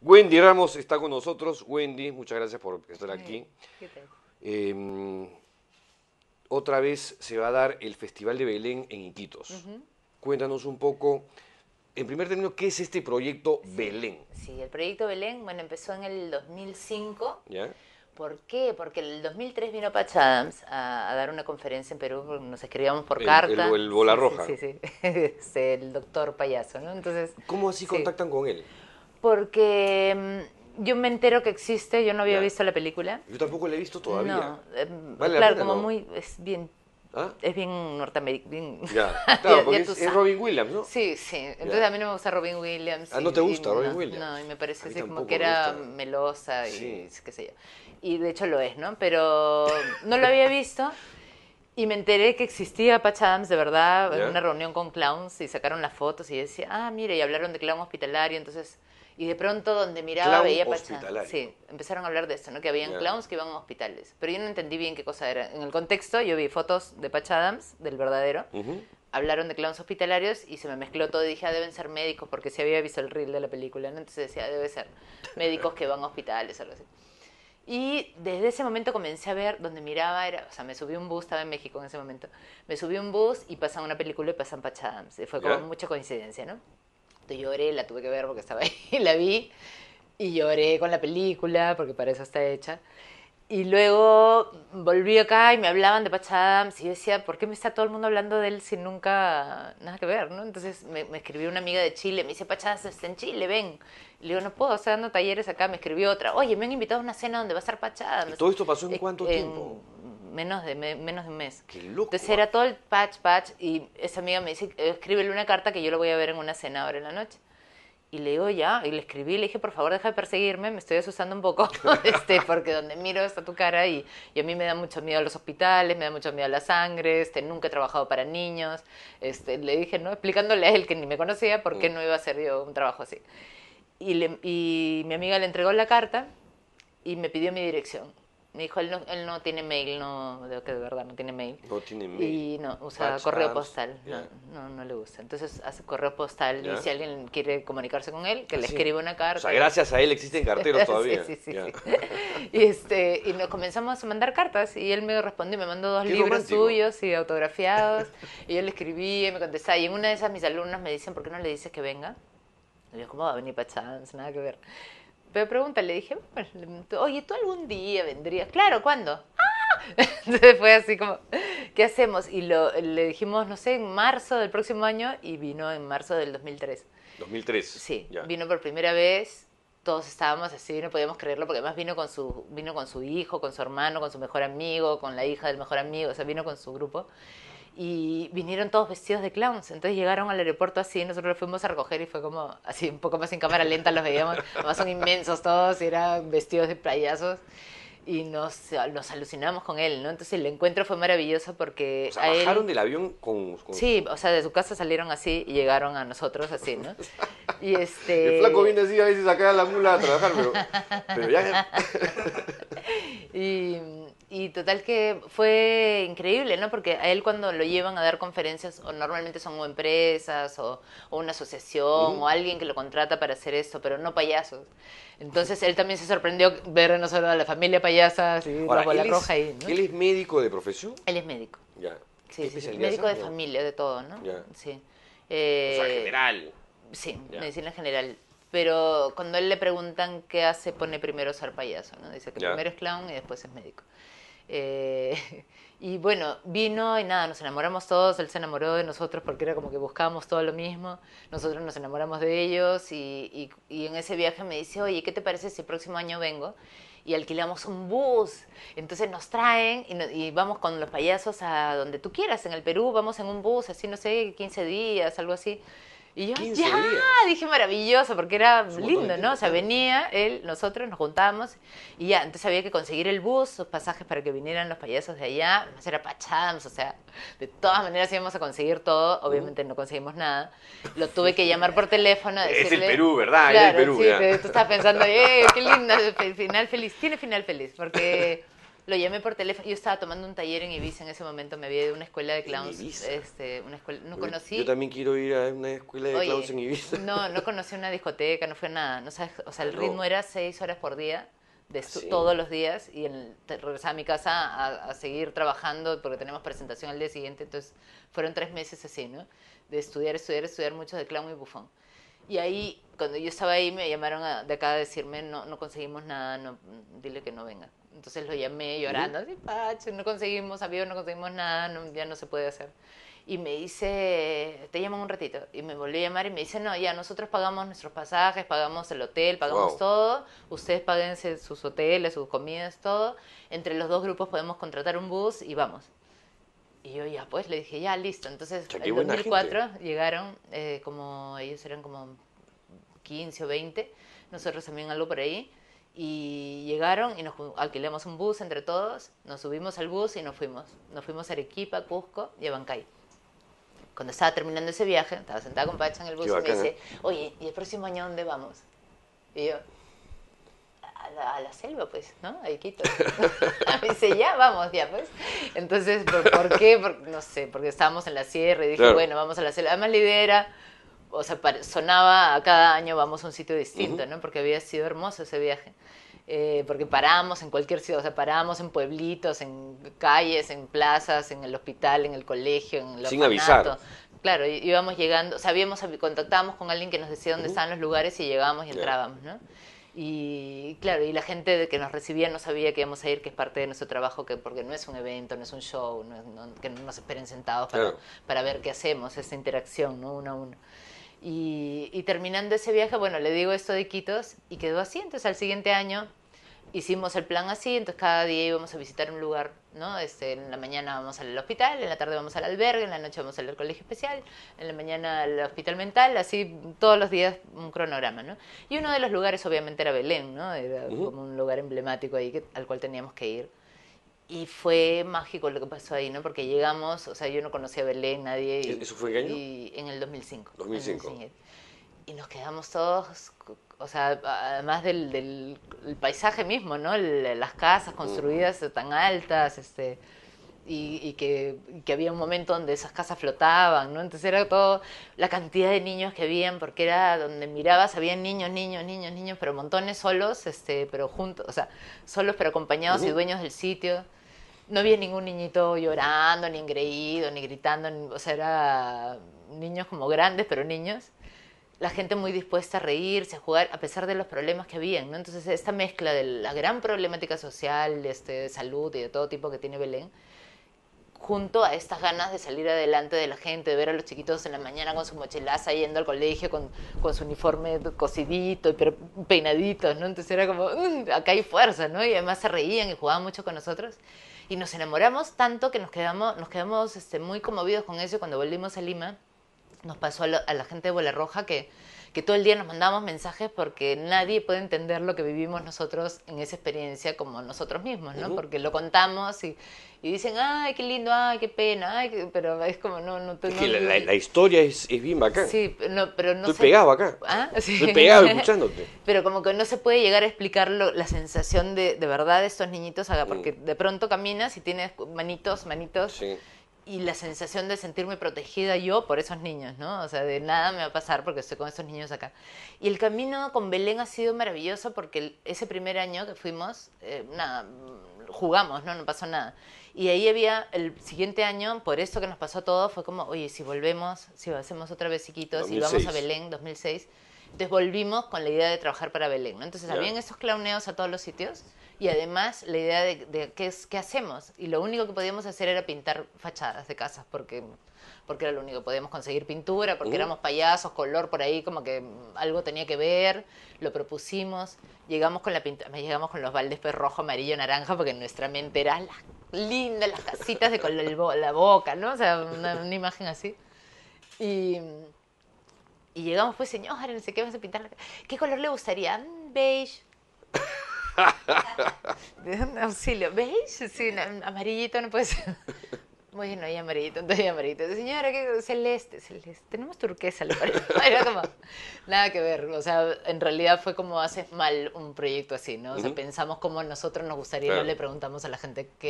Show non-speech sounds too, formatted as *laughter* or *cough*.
Wendy Ramos está con nosotros. Wendy, muchas gracias por estar aquí. Eh, ¿Qué tal? Em, otra vez se va a dar el Festival de Belén en Iquitos. Cuéntanos un poco, en primer término, ¿qué es este proyecto Belén? Sí, el proyecto Belén, bueno, empezó en el 2005. ¿Ya? ¿Por qué? Porque en el 2003 vino Patch a, dar una conferencia en Perú, nos escribíamos por carta. El, bola roja. Sí, sí, *laughs* el doctor payaso, ¿no? Entonces. ¿Cómo así contactan con él? porque mm, yo me entero que existe, yo no había visto la película. Yo tampoco la he visto todavía. No, eh, claro, como muy, es bien, ¿Ah? es bien norteamericano. ya *laughs* Claro, porque es, Robin Williams, ¿no? Sí, sí, entonces a mí no me gusta Robin Williams. Ah, ¿no te gusta Robin Williams? No, y me parece así como que era melosa y qué sé yo. Y de hecho lo es, ¿no? Pero no lo había visto. Y me enteré que existía Patch Adams de verdad en una reunión con clowns y sacaron las fotos y decía, ah, mire, y hablaron de clown hospitalario, entonces y de pronto donde miraba veía hospitalarios. Sí, empezaron a hablar de eso, ¿no? Que habían clowns que iban a hospitales. Pero yo no entendí bien qué cosa era. En el contexto yo vi fotos de Pachadams, del verdadero. Hablaron de clowns hospitalarios y se me mezcló todo. Y dije, ah, deben ser médicos, porque se había visto el reel de la película, ¿no? Entonces decía, debe ser médicos que van a hospitales, algo así. Y desde ese momento comencé a ver, donde miraba, era, o sea, me subí un bus, estaba en México en ese momento, me subí un bus y pasaba una película y pasan Pachadams. Fue como mucha coincidencia, ¿no? lloré, la tuve que ver porque estaba *laughs* ahí, la vi y lloré con la película porque para eso está hecha. Y luego volví acá y me hablaban de Pachadams y yo decía, ¿por qué me está todo el mundo hablando de él sin nunca nada que ver? ¿no? Entonces me, escribió una amiga de Chile, me dice, Pachadams está en Chile, ven. le digo, no puedo, sea dando talleres acá. Me escribió otra, oye, me han invitado a una cena donde va a estar Patch todo esto pasó en eh, cuánto tiempo? menos de, menos de un mes. Entonces era todo el patch, patch, y esa amiga me dice, escríbele una carta que yo lo voy a ver en una cena ahora en la noche. Y le digo ya, y le escribí, le dije, por favor, deja de perseguirme, me estoy asustando un poco, *laughs* este, porque donde miro está tu cara y, y, a mí me da mucho miedo a los hospitales, me da mucho miedo la sangre, este, nunca he trabajado para niños. Este, le dije, ¿no? Explicándole a él que ni me conocía por qué mm. no iba a hacer yo un trabajo así. Y, le, y mi amiga le entregó la carta y me pidió mi dirección. Me dijo, él no, tiene mail, no, de, que de verdad no tiene mail. No tiene mail. Y no, usa correo postal. No, no, no, le gusta. Entonces hace correo postal y si alguien quiere comunicarse con él, que le sí. una carta. O sea, gracias a él existen carteros *laughs* todavía. sí, sí, sí. y, este, y nos comenzamos a mandar cartas y él me respondió, me mandó dos libros suyos y autografiados. y yo le escribí y me contestaba. Y en una de esas mis alumnas me dicen, ¿por qué no le dices que venga? Le digo, ¿cómo va a venir para Chance? Nada que ver pero pregunta, le dije, oye, ¿tú algún día vendrías? Claro, ¿cuándo? Ah". *laughs* Entonces fue así como, ¿qué hacemos? Y lo, le dijimos, no sé, en marzo del próximo año y vino en marzo del 2003. 2003. Sí, vino por primera vez, todos estábamos así, no podíamos creerlo, porque además vino con, su, vino con su hijo, con su hermano, con su mejor amigo, con la hija del mejor amigo, o sea, vino con su grupo y vinieron todos vestidos de clowns. Entonces llegaron al aeropuerto así, nosotros los fuimos a recoger y fue como así, un poco más en cámara lenta los veíamos. Además son inmensos todos, y eran vestidos de payasos y nos, nos alucinamos con él, ¿no? Entonces el encuentro fue maravilloso porque... bajaron del avión con, Sí, o sea, de su casa salieron así y llegaron a nosotros así, ¿no? *laughs* Y este... El flaco viene así a veces a la mula a trabajar, pero, pero *laughs* y y total que fue increíble, ¿no? Porque a él cuando lo llevan a dar conferencias, o normalmente son empresas o, una asociación o alguien que lo contrata para hacer esto, pero no payasos. Entonces él también se sorprendió ver a la familia Payasas, sí, la roja ahí. ¿Él es médico de profesión? Él es médico. Ya. Sí, sí, médico de familia, de todo, ¿no? Sí. Eh, general. Sí, medicina general pero cuando él le preguntan qué hace, pone primero ser payaso, ¿no? Dice que primero es clown y después es médico. Eh, *laughs* y bueno, vino y nada, nos enamoramos todos, él se enamoró de nosotros porque era como que buscábamos todo lo mismo, nosotros nos enamoramos de ellos y, y, en ese viaje me dice, oye, ¿qué te parece si el próximo año vengo? y alquilamos un bus. Entonces nos traen y, y, vamos con los payasos a donde tú quieras, en el Perú, vamos en un bus, así no sé, 15 días, algo así. Y yo, ya, dije maravilloso, porque era lindo, ¿no? O sea, venía él, nosotros nos juntábamos y ya, entonces había que conseguir el bus, los pasajes para que vinieran los payasos de allá, más era Pachams, o sea, de todas maneras íbamos a conseguir todo, obviamente no conseguimos nada. Lo tuve que llamar por teléfono. Decirle, es el Perú, ¿verdad? Claro, es el Sí, tú estás pensando, eh, qué lindo, final feliz. Tiene final feliz, porque lo llamé por teléfono. Yo estaba tomando un taller en Ibiza en ese momento, me había de a una escuela de clowns. Este, una escuela, no conocí. Yo también quiero ir a una escuela de clowns en Ibiza. No, no *laughs* conocí una discoteca, no fue nada. No sabes, o sea, el ritmo era seis horas por día. De ah, todos los días y regresaba a mi casa a, a, seguir trabajando porque tenemos presentación al día siguiente, entonces fueron tres meses así, ¿no? De estudiar, estudiar, estudiar mucho de clown y bufón. Y ahí cuando yo estaba ahí me llamaron de acá a decirme no, no conseguimos nada, no, dile que no venga. Entonces lo llamé llorando, así, Pacho, no conseguimos amigo, no conseguimos nada, ya no se puede hacer. Y me dice, te llaman un ratito. Y me volvió a llamar y me dice, no, ya nosotros pagamos nuestros pasajes, pagamos el hotel, pagamos todo. Ustedes paguense sus hoteles, sus comidas, todo. Entre los dos grupos podemos contratar un bus y vamos. Y yo ya pues le dije, ya listo. Entonces, en 2004 llegaron, eh, como ellos eran como 15 o 20, nosotros también algo por ahí, y llegaron y nos alquilamos un bus entre todos, nos subimos al bus y nos fuimos. Nos fuimos a Arequipa, Cusco y a Bancay. Cuando estaba terminando ese viaje, estaba sentada con Pacha en el bus y me dice, oye, ¿y el próximo año dónde vamos? Y yo, a la, selva, pues, ¿no? A Iquito. *laughs* *laughs* me dice, ya, vamos, ya, pues. Entonces, ¿por, qué? no sé, porque estábamos en la sierra y dije, bueno, vamos a la selva. Además, la o sea, sonaba a cada año vamos a un sitio distinto, ¿no? Porque había sido hermoso ese viaje. Eh, porque paramos en cualquier ciudad, o sea, paramos en pueblitos, en calles, en plazas, en el hospital, en el colegio, en los Sin avisar. Claro, íbamos llegando, sabíamos, contactábamos con alguien que nos decía dónde estaban los lugares y llegábamos y entrábamos, ¿no? Y claro, y la gente que nos recibía no sabía que íbamos a ir, que es parte de nuestro trabajo, que, porque no es un evento, no es un show, que no nos esperen sentados para, para ver qué hacemos, esa interacción, ¿no? Uno a uno. Y, terminando ese viaje, bueno, le digo esto de Quitos y quedó así. Entonces al siguiente año hicimos el plan así, entonces cada día íbamos a visitar un lugar, ¿no? Este, en la mañana vamos al hospital, en la tarde vamos al albergue, en la noche vamos al colegio especial, en la mañana al hospital mental, así todos los días un cronograma, ¿no? Y uno de los lugares obviamente era Belén, ¿no? Era como un lugar emblemático ahí al cual teníamos que ir. Y fue mágico lo que pasó ahí, ¿no? Porque llegamos, o sea, yo no conocía a Belén, nadie. Y, en en el 2005. 2005. y nos quedamos todos, o sea, además del, paisaje mismo, ¿no? las casas construidas tan altas, este, y, que, había un momento donde esas casas flotaban, ¿no? Entonces era todo, la cantidad de niños que habían, porque era donde mirabas, había niños, niños, niños, niños, pero montones solos, este, pero juntos, o sea, solos pero acompañados y dueños del sitio no había ningún niñito llorando, ni engreído, ni gritando, o sea, eran niños como grandes, pero niños. La gente muy dispuesta a reírse, a jugar, a pesar de los problemas que habían, ¿no? Entonces, esta mezcla de la gran problemática social, este, de salud y de todo tipo que tiene Belén, junto a estas ganas de salir adelante de la gente, de ver a los chiquitos en la mañana con su mochilaza yendo al colegio con, con su uniforme cosidito, y peinaditos, ¿no? Entonces era como, mm, acá hay fuerza, ¿no? Y además se reían y jugaban mucho con nosotros y nos enamoramos tanto que nos quedamos, nos quedamos este, muy conmovidos con eso cuando volvimos a Lima. Nos pasó a, la, a la gente de Bola Roja que que todo el día nos mandamos mensajes porque nadie puede entender lo que vivimos nosotros en esa experiencia como nosotros mismos, ¿no? Porque lo contamos y, y, dicen, ay, qué lindo, ay, qué pena, ay, pero es como, no, no, tú, la, historia es, es, bien bacán. Sí, no, pero no Estoy pegado acá. ¿Ah? *laughs* Estoy pegado escuchándote. *laughs* pero como que no se puede llegar a explicar lo, la sensación de, de verdad de estos niñitos acá, mm. porque de pronto caminas y tienes manitos, manitos... Sí y la sensación de sentirme protegida yo por esos niños, ¿no? O sea, de nada me va a pasar porque estoy con esos niños acá. Y el camino con Belén ha sido maravilloso porque ese primer año que fuimos, eh, nada, jugamos, ¿no? No pasó nada. Y ahí había, el siguiente año, por eso que nos pasó todo, fue como, oye, si volvemos, si hacemos otra vez Iquitos, si vamos a Belén, 2006, entonces volvimos con la idea de trabajar para Belén, ¿no? Entonces, ¿habían esos clowneos a todos los sitios? Y además la idea de, qué, es, qué hacemos. Y lo único que podíamos hacer era pintar fachadas de casas, porque, porque era lo único que podíamos conseguir pintura, porque uh. éramos payasos, color por ahí, como que algo tenía que ver. Lo propusimos. Llegamos con, la pinta llegamos con los baldes rojo, amarillo, naranja, porque nuestra mente era la, linda, las casitas de color, la boca, ¿no? O sea, una, imagen así. Y, llegamos, pues, señor, no sé qué, vamos a pintar. ¿Qué color le gustaría? Mm, beige. De *laughs* Auxilio, ¿veis? sí, amarillito no puede ser. Bueno, hay amarillito, entonces hay amarillito. Señora, ¿qué? celeste, celeste. Tenemos turquesa, lo *laughs* Era como, nada que ver. O sea, en realidad fue como haces mal un proyecto así, ¿no? O sea, pensamos como nosotros nos gustaría y no le preguntamos a la gente qué.